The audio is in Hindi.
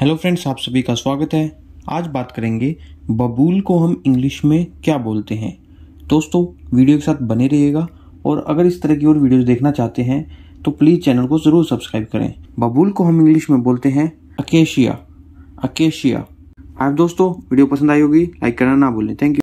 हेलो फ्रेंड्स आप सभी का स्वागत है आज बात करेंगे बबूल को हम इंग्लिश में क्या बोलते हैं दोस्तों वीडियो के साथ बने रहिएगा और अगर इस तरह की और वीडियोस देखना चाहते हैं तो प्लीज़ चैनल को ज़रूर सब्सक्राइब करें बबूल को हम इंग्लिश में बोलते हैं अकेशिया अकेशिया आप दोस्तों वीडियो पसंद आई होगी लाइक करना ना बोलें थैंक यू